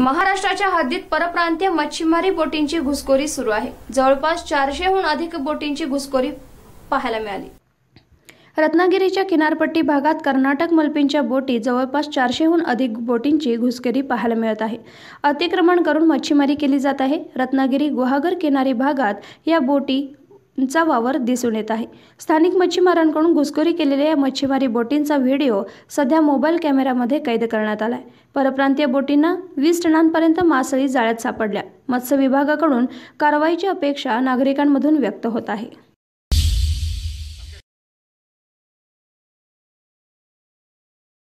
महाराष्ट्राच्या हद्दीत परप्रांतीय मच्छीमारी बोटींची घुसखोरी सुरू आहे जवळपास चारशेहून अधिक बोटींची घुसखोरी पाहायला मिळाली रत्नागिरीच्या किनारपट्टी भागात कर्नाटक मलपींच्या बोटी जवळपास चारशेहून अधिक बोटींची घुसखोरी पाहायला मिळत आहे अतिक्रमण करून मच्छीमारी केली जात आहे रत्नागिरी गुहागर किनारी भागात या बोटी चा वावर दिसून येत आहे स्थानिक मच्छीमारांकडून घुसखोरी केलेल्या या मच्छीमारी बोटींचा व्हिडिओ सध्या मोबाईल कॅमेऱ्यामध्ये कैद करण्यात आला आहे परप्रांतीय बोटींना वीस टनांपर्यंत मासळी जाळ्यात सापडल्या मत्स्य विभागाकडून कारवाईची अपेक्षा नागरिकांमधून व्यक्त होत आहे